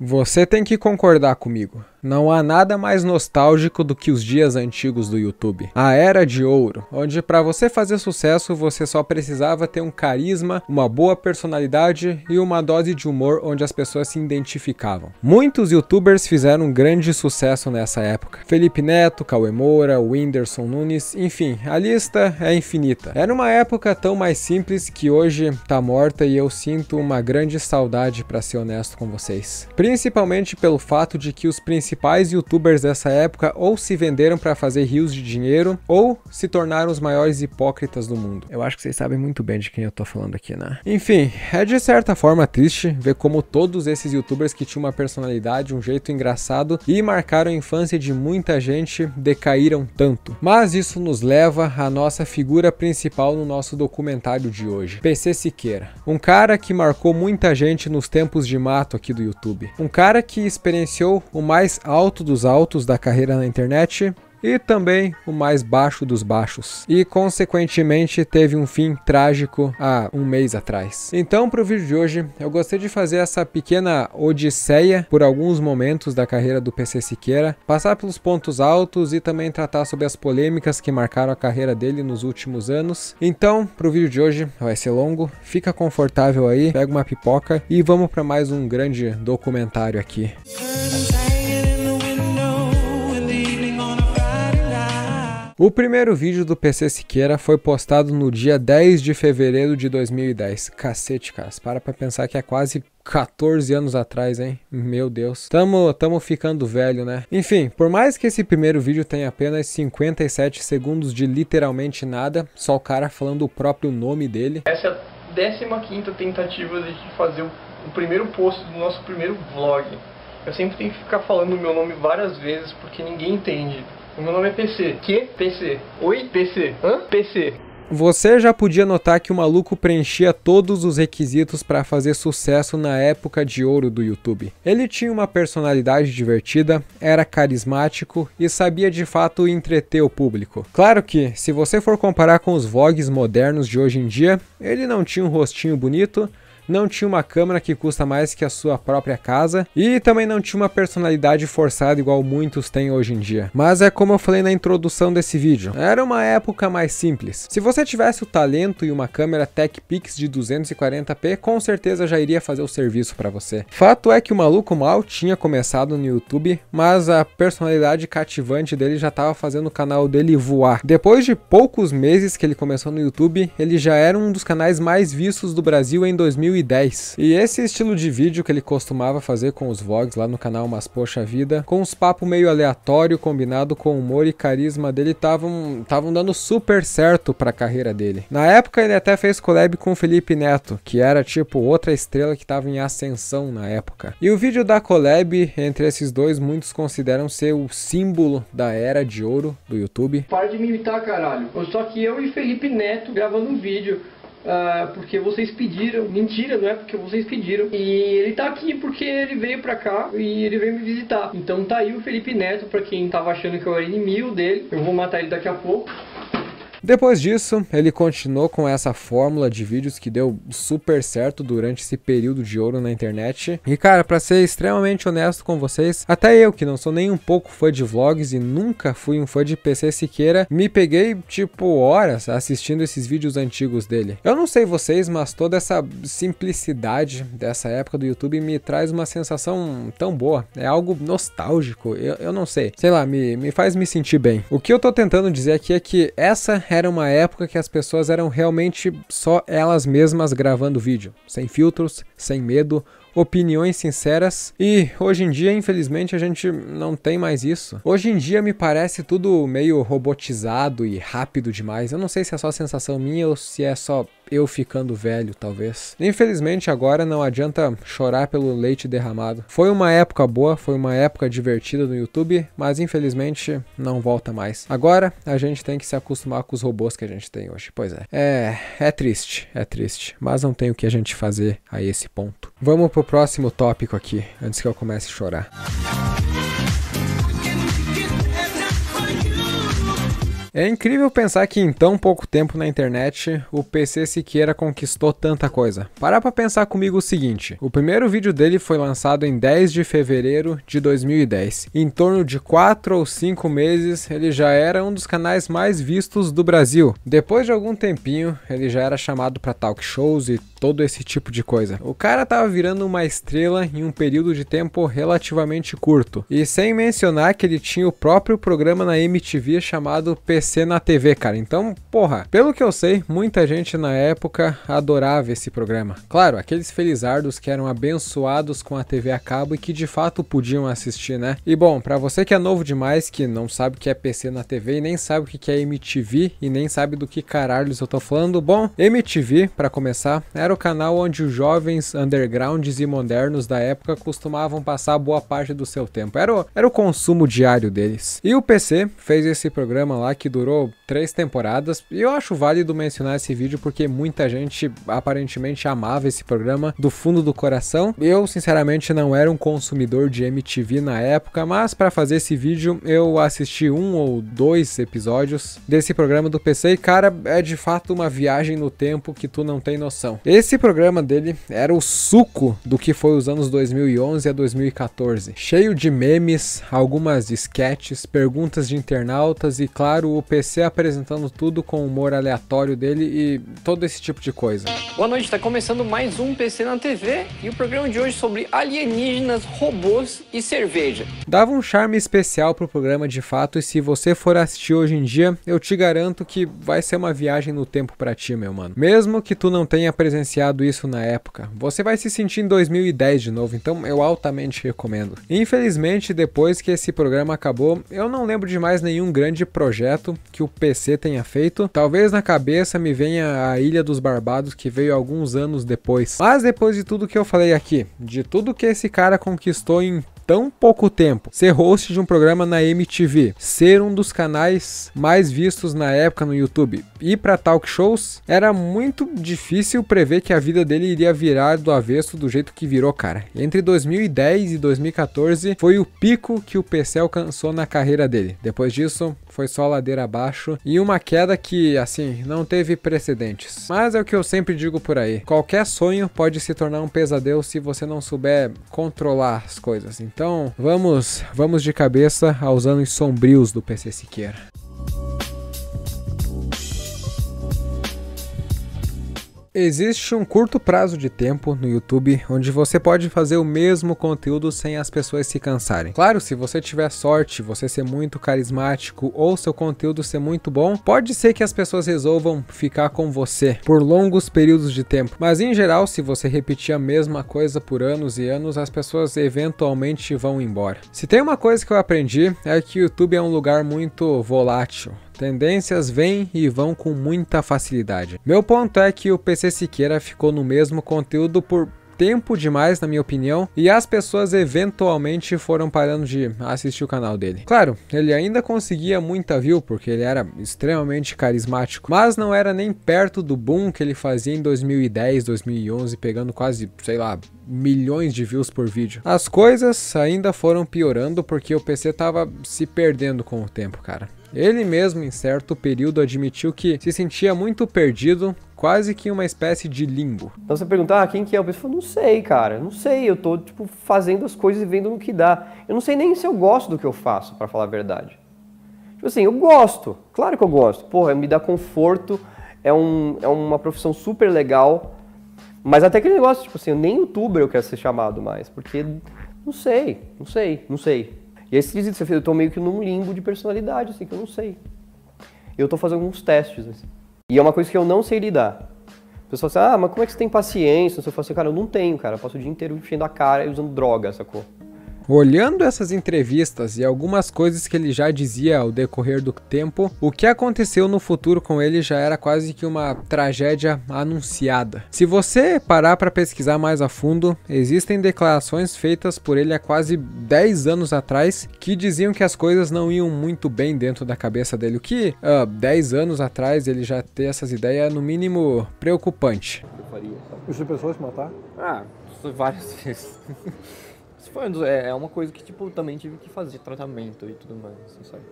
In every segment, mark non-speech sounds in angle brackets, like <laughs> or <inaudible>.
Você tem que concordar comigo. Não há nada mais nostálgico do que os dias antigos do YouTube. A era de ouro, onde para você fazer sucesso você só precisava ter um carisma, uma boa personalidade e uma dose de humor onde as pessoas se identificavam. Muitos youtubers fizeram um grande sucesso nessa época. Felipe Neto, Cauê Moura, Whindersson Nunes, enfim, a lista é infinita. Era uma época tão mais simples que hoje tá morta e eu sinto uma grande saudade para ser honesto com vocês. Principalmente pelo fato de que os principais principais youtubers dessa época ou se venderam para fazer rios de dinheiro ou se tornaram os maiores hipócritas do mundo. Eu acho que vocês sabem muito bem de quem eu tô falando aqui, né? Enfim, é de certa forma triste ver como todos esses youtubers que tinham uma personalidade, um jeito engraçado e marcaram a infância de muita gente decaíram tanto. Mas isso nos leva à nossa figura principal no nosso documentário de hoje, PC Siqueira. Um cara que marcou muita gente nos tempos de mato aqui do YouTube. Um cara que experienciou o mais mais alto dos altos da carreira na internet e também o mais baixo dos baixos, e consequentemente teve um fim trágico há um mês atrás. Então, para o vídeo de hoje, eu gostei de fazer essa pequena odisseia por alguns momentos da carreira do PC Siqueira, passar pelos pontos altos e também tratar sobre as polêmicas que marcaram a carreira dele nos últimos anos. Então, para o vídeo de hoje, vai ser longo, fica confortável aí, pega uma pipoca e vamos para mais um grande documentário aqui. O primeiro vídeo do PC Siqueira foi postado no dia 10 de fevereiro de 2010. Cacete, cara, para pra pensar que é quase 14 anos atrás, hein? Meu Deus. Tamo, tamo ficando velho, né? Enfim, por mais que esse primeiro vídeo tenha apenas 57 segundos de literalmente nada, só o cara falando o próprio nome dele. Essa é a 15 tentativa de fazer o primeiro post do nosso primeiro vlog. Eu sempre tenho que ficar falando o meu nome várias vezes porque ninguém entende meu nome é PC. Que? PC. Oi? PC. Hã? PC. Você já podia notar que o maluco preenchia todos os requisitos para fazer sucesso na época de ouro do YouTube. Ele tinha uma personalidade divertida, era carismático e sabia de fato entreter o público. Claro que, se você for comparar com os vlogs modernos de hoje em dia, ele não tinha um rostinho bonito, não tinha uma câmera que custa mais que a sua própria casa e também não tinha uma personalidade forçada igual muitos têm hoje em dia. Mas é como eu falei na introdução desse vídeo, era uma época mais simples. Se você tivesse o talento e uma câmera TechPix de 240p, com certeza já iria fazer o serviço para você. Fato é que o maluco mal tinha começado no YouTube, mas a personalidade cativante dele já estava fazendo o canal dele voar. Depois de poucos meses que ele começou no YouTube, ele já era um dos canais mais vistos do Brasil em 2000 2010. E esse estilo de vídeo que ele costumava fazer com os vlogs lá no canal Mas Poxa Vida, com uns papo meio aleatório combinado com humor e carisma dele, estavam estavam dando super certo para a carreira dele. Na época ele até fez collab com Felipe Neto, que era tipo outra estrela que estava em ascensão na época. E o vídeo da collab entre esses dois muitos consideram ser o símbolo da era de ouro do YouTube. Para de me imitar, caralho. Só que eu e Felipe Neto gravando um vídeo Uh, porque vocês pediram. Mentira, não é porque vocês pediram. E ele tá aqui porque ele veio pra cá e ele veio me visitar. Então tá aí o Felipe Neto, pra quem tava achando que eu era inimigo dele. Eu vou matar ele daqui a pouco. Depois disso, ele continuou com essa fórmula de vídeos que deu super certo durante esse período de ouro na internet. E cara, para ser extremamente honesto com vocês, até eu que não sou nem um pouco fã de vlogs e nunca fui um fã de PC Siqueira, me peguei tipo horas assistindo esses vídeos antigos dele. Eu não sei vocês, mas toda essa simplicidade dessa época do YouTube me traz uma sensação tão boa. É algo nostálgico, eu, eu não sei. Sei lá, me, me faz me sentir bem. O que eu tô tentando dizer aqui é que essa é era uma época que as pessoas eram realmente só elas mesmas gravando vídeo, sem filtros, sem medo opiniões sinceras e hoje em dia, infelizmente, a gente não tem mais isso. Hoje em dia me parece tudo meio robotizado e rápido demais. Eu não sei se é só sensação minha ou se é só eu ficando velho, talvez. Infelizmente, agora não adianta chorar pelo leite derramado. Foi uma época boa, foi uma época divertida no YouTube, mas infelizmente não volta mais. Agora a gente tem que se acostumar com os robôs que a gente tem hoje. Pois é. É, é triste, é triste, mas não tem o que a gente fazer a esse ponto. Vamos pro próximo tópico aqui, antes que eu comece a chorar. É incrível pensar que em tão pouco tempo na internet, o PC Siqueira conquistou tanta coisa. Para pra pensar comigo o seguinte, o primeiro vídeo dele foi lançado em 10 de fevereiro de 2010. Em torno de 4 ou 5 meses, ele já era um dos canais mais vistos do Brasil. Depois de algum tempinho, ele já era chamado para talk shows e todo esse tipo de coisa. O cara tava virando uma estrela em um período de tempo relativamente curto. E sem mencionar que ele tinha o próprio programa na MTV chamado PC aparecer na TV, cara. Então, porra, pelo que eu sei, muita gente na época adorava esse programa. Claro, aqueles felizardos que eram abençoados com a TV a cabo e que de fato podiam assistir, né? E bom, para você que é novo demais, que não sabe o que é PC na TV e nem sabe o que é MTV e nem sabe do que caralhos eu tô falando, bom, MTV, para começar, era o canal onde os jovens undergrounds e modernos da época costumavam passar boa parte do seu tempo. Era o, era o consumo diário deles. E o PC fez esse programa lá que que durou três temporadas. E eu acho válido mencionar esse vídeo porque muita gente aparentemente amava esse programa do fundo do coração. Eu, sinceramente, não era um consumidor de MTV na época, mas para fazer esse vídeo eu assisti um ou dois episódios desse programa do PC e, cara, é de fato uma viagem no tempo que tu não tem noção. Esse programa dele era o suco do que foi os anos 2011 a 2014, cheio de memes, algumas sketches, perguntas de internautas e, claro, o PC apresentando tudo com o humor aleatório dele e todo esse tipo de coisa. Boa noite, está começando mais um PC na TV e o programa de hoje é sobre alienígenas, robôs e cerveja. Dava um charme especial pro programa de fato e se você for assistir hoje em dia, eu te garanto que vai ser uma viagem no tempo para ti, meu mano. Mesmo que tu não tenha presenciado isso na época, você vai se sentir em 2010 de novo, então eu altamente recomendo. Infelizmente, depois que esse programa acabou, eu não lembro de mais nenhum grande projeto certo que o PC tenha feito. Talvez na cabeça me venha a Ilha dos Barbados, que veio alguns anos depois. Mas depois de tudo que eu falei aqui, de tudo que esse cara conquistou em tão pouco tempo, ser host de um programa na MTV, ser um dos canais mais vistos na época no YouTube e para talk shows, era muito difícil prever que a vida dele iria virar do avesso do jeito que virou, cara. Entre 2010 e 2014 foi o pico que o PC alcançou na carreira dele. Depois disso, foi só ladeira abaixo e uma queda que, assim, não teve precedentes. Mas é o que eu sempre digo por aí: qualquer sonho pode se tornar um pesadelo se você não souber controlar as coisas. Então, vamos, vamos de cabeça aos anos sombrios do PC Siqueira. Existe um curto prazo de tempo no YouTube onde você pode fazer o mesmo conteúdo sem as pessoas se cansarem. Claro, se você tiver sorte, você ser muito carismático ou seu conteúdo ser muito bom, pode ser que as pessoas resolvam ficar com você por longos períodos de tempo. Mas em geral, se você repetir a mesma coisa por anos e anos, as pessoas eventualmente vão embora. Se tem uma coisa que eu aprendi é que o YouTube é um lugar muito volátil. Tendências vêm e vão com muita facilidade. Meu ponto é que o PC Siqueira ficou no mesmo conteúdo por tempo demais, na minha opinião, e as pessoas eventualmente foram parando de assistir o canal dele. Claro, ele ainda conseguia muita view porque ele era extremamente carismático, mas não era nem perto do boom que ele fazia em 2010, 2011, pegando quase, sei lá, milhões de views por vídeo. As coisas ainda foram piorando porque o PC tava se perdendo com o tempo, cara. Ele mesmo, em certo período, admitiu que se sentia muito perdido, quase que uma espécie de limbo. Então você perguntar ah, quem que é, o pessoal não sei, cara, não sei, eu tô tipo fazendo as coisas e vendo no que dá. Eu não sei nem se eu gosto do que eu faço, para falar a verdade. Tipo assim, eu gosto, claro que eu gosto. Porra, me dá conforto, é, um, é uma profissão super legal. Mas até aquele negócio, tipo assim, nem youtuber eu quero ser chamado mais, porque não sei, não sei, não sei. E é esquisito, você fez, eu tô meio que num limbo de personalidade, assim, que eu não sei. Eu tô fazendo alguns testes, assim. E é uma coisa que eu não sei lidar. O pessoal fala assim, ah, mas como é que você tem paciência? Eu falo assim, cara, eu não tenho, cara. Eu passo o dia inteiro enchendo a cara e usando droga, sacou? Olhando essas entrevistas e algumas coisas que ele já dizia ao decorrer do tempo, o que aconteceu no futuro com ele já era quase que uma tragédia anunciada. Se você parar para pesquisar mais a fundo, existem declarações feitas por ele há quase 10 anos atrás que diziam que as coisas não iam muito bem dentro da cabeça dele, o que uh, ah, 10 anos atrás ele já ter essas ideias é no mínimo preocupante. Eu faria. Você pensou em se matar? Ah, <laughs> várias vezes. Foi, é, é uma coisa que, tipo, também tive que fazer tratamento e tudo mais, assim, sabe?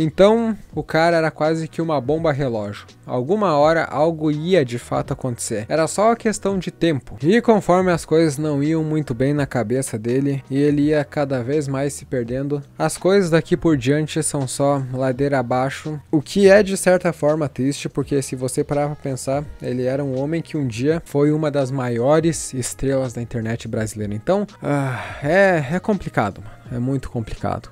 Então, o cara era quase que uma bomba relógio. Alguma hora algo ia de fato acontecer. Era só questão de tempo. E conforme as coisas não iam muito bem na cabeça dele e ele ia cada vez mais se perdendo, as coisas daqui por diante são só ladeira abaixo, o que é de certa forma triste, porque se você parar pra pensar, ele era um homem que um dia foi uma das maiores estrelas da internet brasileira. Então, ah, é, é complicado, é muito complicado.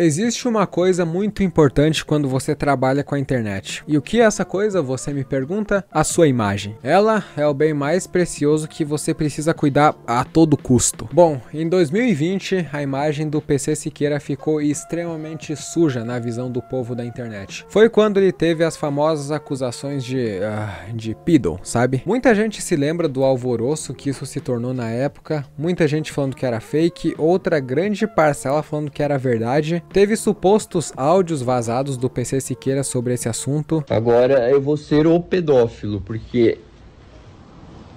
Existe uma coisa muito importante quando você trabalha com a internet. E o que é essa coisa, você me pergunta? A sua imagem. Ela é o bem mais precioso que você precisa cuidar a todo custo. Bom, em 2020, a imagem do PC Siqueira ficou extremamente suja na visão do povo da internet. Foi quando ele teve as famosas acusações de. Uh, de Piddle, sabe? Muita gente se lembra do alvoroço que isso se tornou na época, muita gente falando que era fake, outra grande parcela falando que era verdade Teve supostos áudios vazados do PC Siqueira sobre esse assunto. Agora eu vou ser o pedófilo, porque.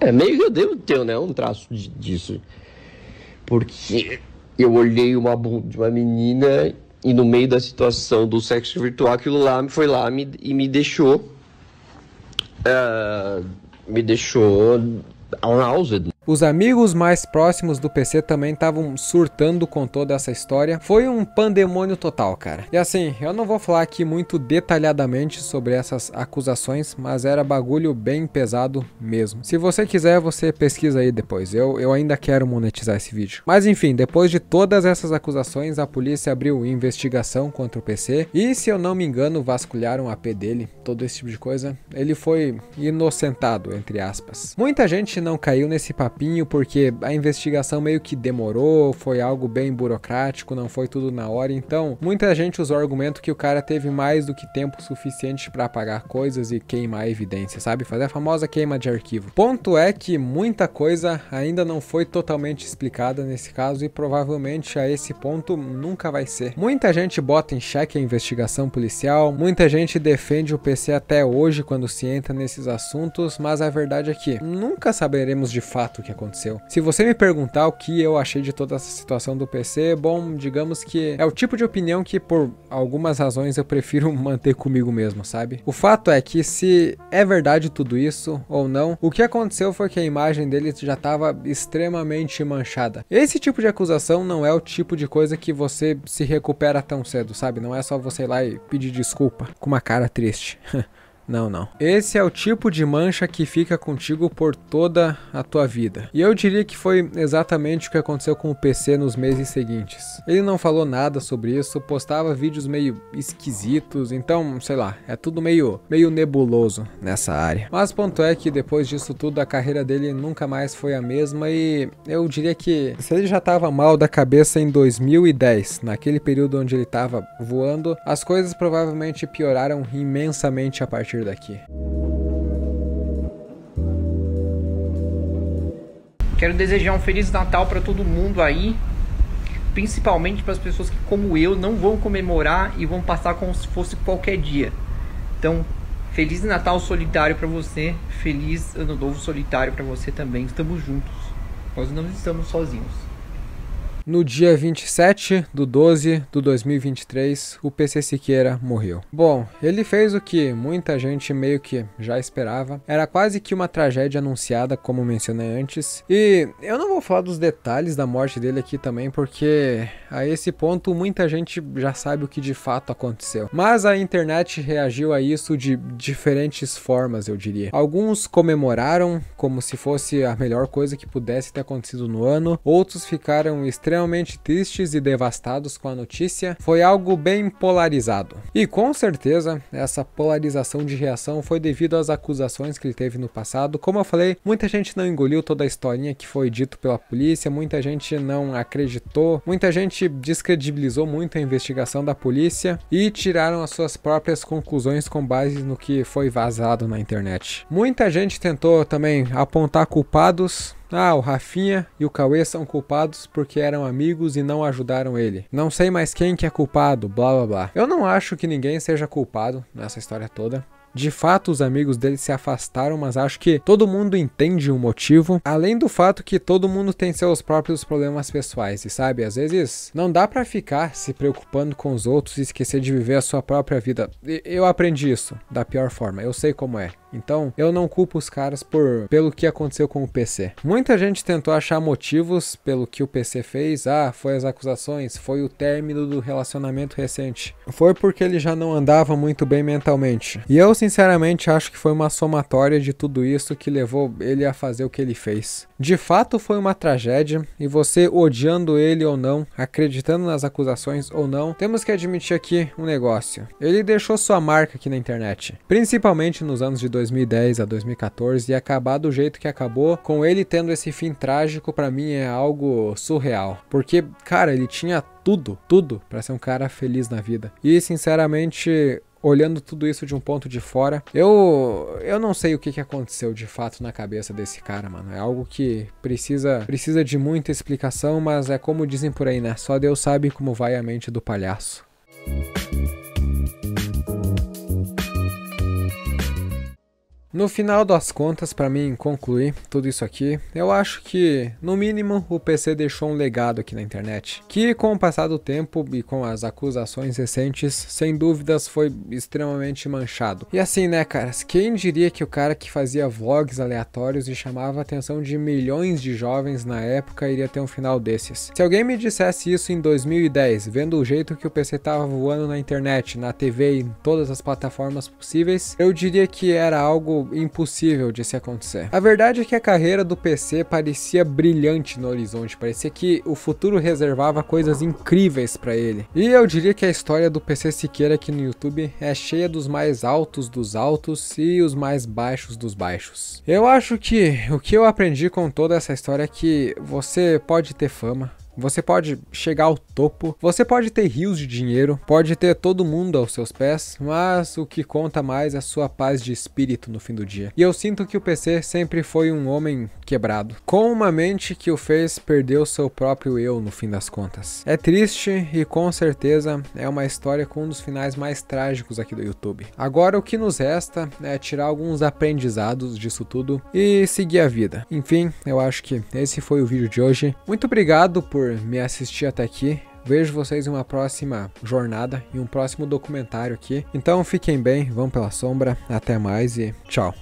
É meio que eu devo ter, né? Um traço de, disso. Porque eu olhei uma bunda de uma menina e no meio da situação do sexo virtual, aquilo lá foi lá me, e me deixou. Uh, me deixou aroused, ah, os amigos mais próximos do PC também estavam surtando com toda essa história. Foi um pandemônio total, cara. E assim, eu não vou falar aqui muito detalhadamente sobre essas acusações, mas era bagulho bem pesado mesmo. Se você quiser, você pesquisa aí depois. Eu, eu ainda quero monetizar esse vídeo. Mas enfim, depois de todas essas acusações, a polícia abriu investigação contra o PC e, se eu não me engano, vasculharam a AP dele, todo esse tipo de coisa. Ele foi inocentado, entre aspas. Muita gente não caiu nesse papel papinho, porque a investigação meio que demorou, foi algo bem burocrático, não foi tudo na hora. Então, muita gente usou o argumento que o cara teve mais do que tempo suficiente para apagar coisas e queimar evidência, sabe? Fazer a famosa queima de arquivo. Ponto é que muita coisa ainda não foi totalmente explicada nesse caso e provavelmente a esse ponto nunca vai ser. Muita gente bota em xeque a investigação policial, muita gente defende o PC até hoje quando se entra nesses assuntos, mas a verdade é que nunca saberemos de fato que aconteceu. Se você me perguntar o que eu achei de toda essa situação do PC, bom, digamos que é o tipo de opinião que por algumas razões eu prefiro <laughs> manter comigo mesmo, sabe? O fato é que se é verdade tudo isso ou não, o que aconteceu foi que a imagem dele já estava extremamente manchada. Esse tipo de acusação não é o tipo de coisa que você se recupera tão cedo, sabe? Não é só você ir lá e pedir desculpa com uma cara triste. <laughs> Não, não. Esse é o tipo de mancha que fica contigo por toda a tua vida. E eu diria que foi exatamente o que aconteceu com o PC nos meses seguintes. Ele não falou nada sobre isso, postava vídeos meio esquisitos, então, sei lá, é tudo meio, meio nebuloso nessa área. Mas ponto é que depois disso tudo, a carreira dele nunca mais foi a mesma e eu diria que se ele já estava mal da cabeça em 2010, naquele período onde ele estava voando, as coisas provavelmente pioraram imensamente a partir partir daqui. Quero desejar um feliz Natal para todo mundo aí, principalmente para as pessoas que, como eu, não vão comemorar e vão passar como se fosse qualquer dia. Então, feliz Natal solitário para você, feliz Ano Novo solitário para você também. Estamos juntos. Nós não estamos sozinhos. No dia 27 do 12 do 2023, o PC Siqueira morreu. Bom, ele fez o que muita gente meio que já esperava. Era quase que uma tragédia anunciada, como mencionei antes. E eu não vou falar dos detalhes da morte dele aqui também, porque a esse ponto muita gente já sabe o que de fato aconteceu. Mas a internet reagiu a isso de diferentes formas, eu diria. Alguns comemoraram como se fosse a melhor coisa que pudesse ter acontecido no ano, outros ficaram extremamente extremamente tristes e devastados com a notícia, foi algo bem polarizado. E com certeza, essa polarização de reação foi devido às acusações que ele teve no passado. Como eu falei, muita gente não engoliu toda a historinha que foi dito pela polícia, muita gente não acreditou, muita gente descredibilizou muito a investigação da polícia e tiraram as suas próprias conclusões com base no que foi vazado na internet. Muita gente tentou também apontar culpados ah, o Rafinha e o Cauê são culpados porque eram amigos e não ajudaram ele. Não sei mais quem que é culpado, blá blá blá. Eu não acho que ninguém seja culpado nessa história toda. De fato, os amigos dele se afastaram, mas acho que todo mundo entende o motivo. Além do fato que todo mundo tem seus próprios problemas pessoais, e sabe, às vezes não dá para ficar se preocupando com os outros e esquecer de viver a sua própria vida. eu aprendi isso da pior forma, eu sei como é. Então, eu não culpo os caras por pelo que aconteceu com o PC. Muita gente tentou achar motivos pelo que o PC fez. Ah, foi as acusações, foi o término do relacionamento recente. Foi porque ele já não andava muito bem mentalmente. E eu, sinceramente, acho que foi uma somatória de tudo isso que levou ele a fazer o que ele fez. De fato, foi uma tragédia, e você odiando ele ou não, acreditando nas acusações ou não, temos que admitir aqui um negócio. Ele deixou sua marca aqui na internet, principalmente nos anos de 2000. 2010 a 2014 e acabar do jeito que acabou, com ele tendo esse fim trágico, para mim é algo surreal. Porque, cara, ele tinha tudo, tudo para ser um cara feliz na vida. E, sinceramente, olhando tudo isso de um ponto de fora, eu eu não sei o que, que aconteceu de fato na cabeça desse cara, mano. É algo que precisa precisa de muita explicação, mas é como dizem por aí, né? Só Deus sabe como vai a mente do palhaço. No final das contas, para mim concluir tudo isso aqui, eu acho que, no mínimo, o PC deixou um legado aqui na internet, que com o passar do tempo e com as acusações recentes, sem dúvidas foi extremamente manchado. E assim, né, caras, quem diria que o cara que fazia vlogs aleatórios e chamava a atenção de milhões de jovens na época iria ter um final desses? Se alguém me dissesse isso em 2010, vendo o jeito que o PC tava voando na internet, na TV e em todas as plataformas possíveis, eu diria que era algo impossível de se acontecer. A verdade é que a carreira do PC parecia brilhante no horizonte, parecia que o futuro reservava coisas incríveis para ele. E eu diria que a história do PC Siqueira aqui no YouTube é cheia dos mais altos dos altos e os mais baixos dos baixos. Eu acho que o que eu aprendi com toda essa história é que você pode ter fama, você pode chegar ao topo, você pode ter rios de dinheiro, pode ter todo mundo aos seus pés, mas o que conta mais é a sua paz de espírito no fim do dia. E eu sinto que o PC sempre foi um homem quebrado, com uma mente que o fez perder o seu próprio eu no fim das contas. É triste e com certeza é uma história com um dos finais mais trágicos aqui do YouTube. Agora o que nos resta é tirar alguns aprendizados disso tudo e seguir a vida. Enfim, eu acho que esse foi o vídeo de hoje. Muito obrigado por por me assistir até aqui. Vejo vocês em uma próxima jornada, em um próximo documentário aqui. Então fiquem bem, vão pela sombra, até mais e tchau.